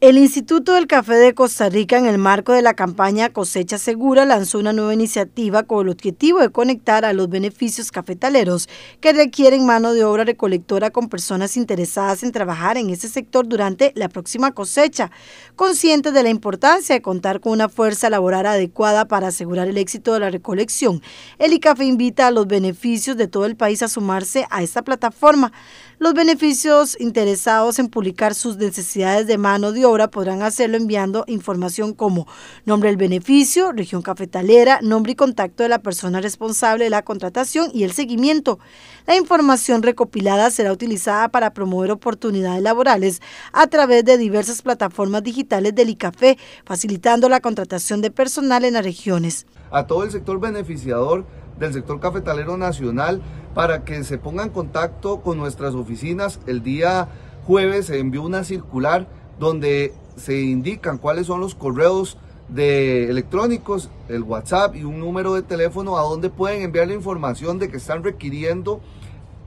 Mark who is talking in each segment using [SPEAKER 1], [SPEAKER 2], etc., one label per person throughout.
[SPEAKER 1] El Instituto del Café de Costa Rica, en el marco de la campaña Cosecha Segura, lanzó una nueva iniciativa con el objetivo de conectar a los beneficios cafetaleros que requieren mano de obra recolectora con personas interesadas en trabajar en ese sector durante la próxima cosecha, Consciente de la importancia de contar con una fuerza laboral adecuada para asegurar el éxito de la recolección. El ICAFE invita a los beneficios de todo el país a sumarse a esta plataforma. Los beneficios interesados en publicar sus necesidades de mano de obra Ahora podrán hacerlo enviando información como nombre del beneficio, región cafetalera, nombre y contacto de la persona responsable de la contratación y el seguimiento. La información recopilada será utilizada para promover oportunidades laborales a través de diversas plataformas digitales del ICAFE, facilitando la contratación de personal en las regiones.
[SPEAKER 2] A todo el sector beneficiador del sector cafetalero nacional para que se ponga en contacto con nuestras oficinas. El día jueves se envió una circular donde se indican cuáles son los correos de electrónicos, el WhatsApp y un número de teléfono a donde pueden enviar la información de que están requiriendo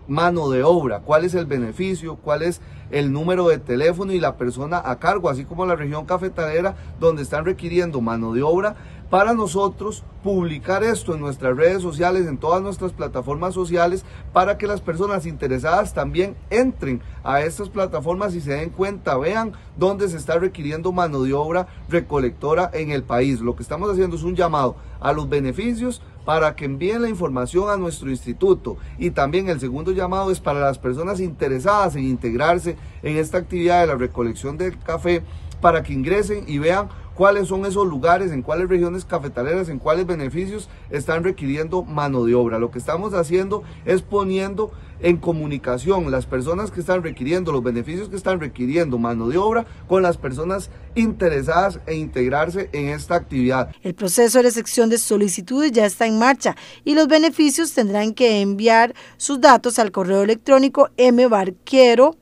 [SPEAKER 2] mano de obra, cuál es el beneficio, cuál es el número de teléfono y la persona a cargo, así como la región cafetalera donde están requiriendo mano de obra para nosotros publicar esto en nuestras redes sociales, en todas nuestras plataformas sociales, para que las personas interesadas también entren a estas plataformas y se den cuenta, vean dónde se está requiriendo mano de obra recolectora en el país. Lo que estamos haciendo es un llamado a los beneficios para que envíen la información a nuestro instituto. Y también el segundo llamado es para las personas interesadas en integrarse en esta actividad de la recolección del café para que ingresen y vean cuáles son esos lugares, en cuáles regiones cafetaleras, en cuáles beneficios están requiriendo mano de obra. Lo que estamos haciendo es poniendo en comunicación las personas que están requiriendo, los beneficios que están requiriendo mano de obra con las personas interesadas e integrarse en esta actividad. El proceso de recepción
[SPEAKER 1] de solicitudes ya está en marcha y los beneficios tendrán que enviar sus datos al correo electrónico mbarquero.com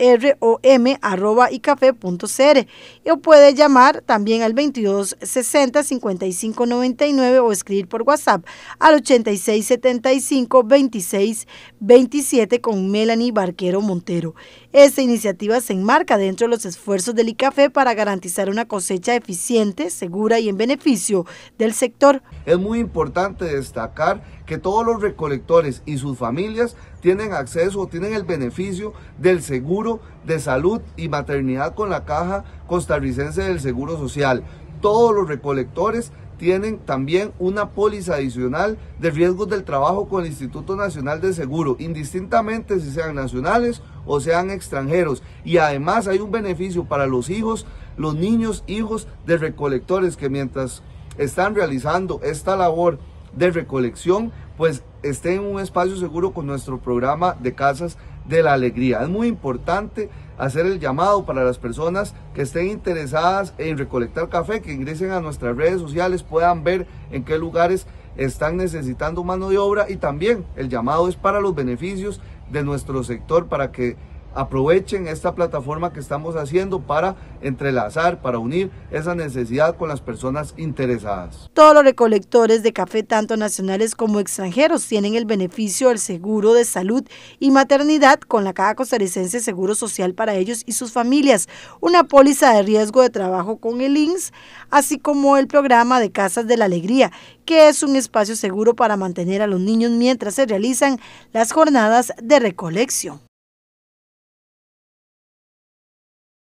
[SPEAKER 1] rom.icafe.cr o puede llamar también al 2260 5599 o escribir por WhatsApp al 8675 2627 con Melanie Barquero Montero. Esta iniciativa se enmarca dentro de los esfuerzos del ICAFE para garantizar una cosecha eficiente, segura y en beneficio del sector.
[SPEAKER 2] Es muy importante destacar que todos los recolectores y sus familias tienen acceso o tienen el beneficio del seguro de salud y maternidad con la Caja Costarricense del Seguro Social. Todos los recolectores tienen también una póliza adicional de riesgos del trabajo con el Instituto Nacional de Seguro, indistintamente si sean nacionales o sean extranjeros. Y además hay un beneficio para los hijos, los niños, hijos de recolectores que mientras están realizando esta labor de recolección, pues estén en un espacio seguro con nuestro programa de casas de la alegría. Es muy importante hacer el llamado para las personas que estén interesadas en recolectar café, que ingresen a nuestras redes sociales, puedan ver en qué lugares están necesitando mano de obra y también el llamado es para los beneficios de nuestro sector para que aprovechen esta plataforma que estamos haciendo para entrelazar, para unir esa necesidad con las personas interesadas.
[SPEAKER 1] Todos los recolectores de café, tanto nacionales como extranjeros, tienen el beneficio del seguro de salud y maternidad con la Caja Costarricense Seguro Social para ellos y sus familias, una póliza de riesgo de trabajo con el INSS, así como el programa de Casas de la Alegría, que es un espacio seguro para mantener a los niños mientras se realizan las jornadas de recolección.